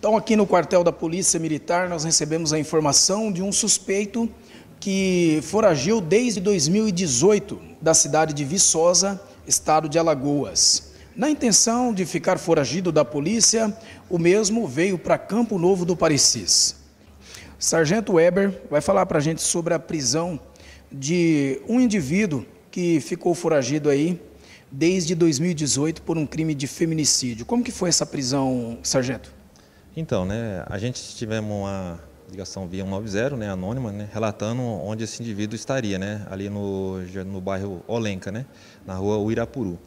Então, aqui no quartel da Polícia Militar, nós recebemos a informação de um suspeito que foragiu desde 2018 da cidade de Viçosa, estado de Alagoas. Na intenção de ficar foragido da polícia, o mesmo veio para Campo Novo do Parecis. Sargento Weber vai falar para a gente sobre a prisão de um indivíduo que ficou foragido aí desde 2018 por um crime de feminicídio. Como que foi essa prisão, sargento? Então, né, a gente tivemos uma ligação via 190, né, anônima, né, relatando onde esse indivíduo estaria, né, ali no, no bairro Olenca, né, na rua Uirapuru.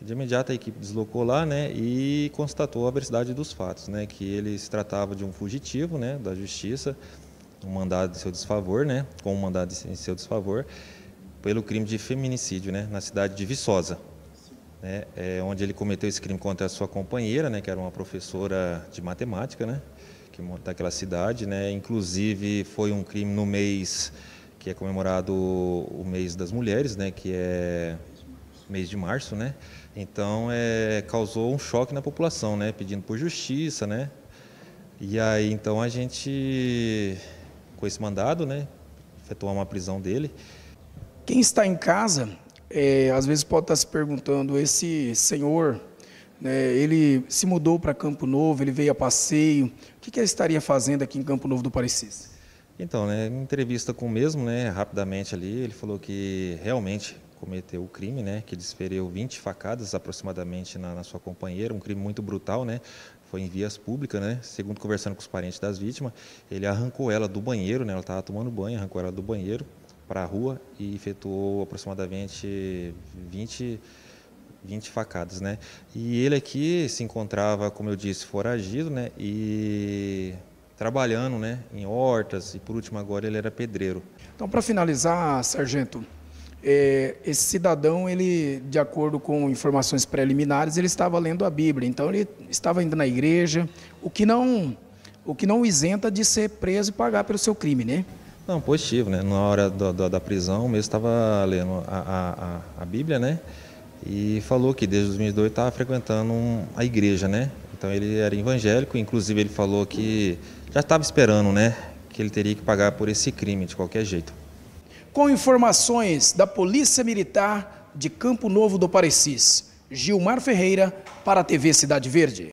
De imediato a equipe deslocou lá, né, e constatou a veracidade dos fatos, né, que ele se tratava de um fugitivo, né, da justiça, um mandado em seu desfavor, né, com um mandado em seu desfavor, pelo crime de feminicídio, né, na cidade de Viçosa, né, é, onde ele cometeu esse crime contra a sua companheira, né, que era uma professora de matemática, né, que daquela cidade, né, inclusive foi um crime no mês que é comemorado o mês das mulheres, né, que é mês de março, né? Então, é, causou um choque na população, né? Pedindo por justiça, né? E aí, então, a gente, com esse mandado, né? efetuou uma prisão dele. Quem está em casa é, às vezes pode estar se perguntando, esse senhor, né, ele se mudou para Campo Novo, ele veio a passeio, o que, que ele estaria fazendo aqui em Campo Novo do Parecis? Então, né, em entrevista com o mesmo, né, rapidamente ali, ele falou que realmente cometeu o crime, né, que desferiu 20 facadas aproximadamente na, na sua companheira, um crime muito brutal, né, foi em vias públicas, né? Segundo conversando com os parentes das vítimas, ele arrancou ela do banheiro, né? Ela estava tomando banho, arrancou ela do banheiro, para a rua e efetuou aproximadamente 20, 20 facadas, né? E ele aqui se encontrava, como eu disse, foragido, né? E trabalhando, né? Em hortas e por último agora ele era pedreiro. Então, para finalizar, sargento, é, esse cidadão, ele, de acordo com informações preliminares, ele estava lendo a Bíblia. Então ele estava indo na igreja, o que não, o que não isenta de ser preso e pagar pelo seu crime, né? Não, positivo, né? Na hora do, do, da prisão, mesmo estava lendo a, a, a, Bíblia, né? E falou que desde 2002 estava frequentando um, a igreja, né? Então ele era evangélico, inclusive ele falou que já estava esperando, né? Que ele teria que pagar por esse crime de qualquer jeito. Com informações da Polícia Militar de Campo Novo do Parecis, Gilmar Ferreira para a TV Cidade Verde.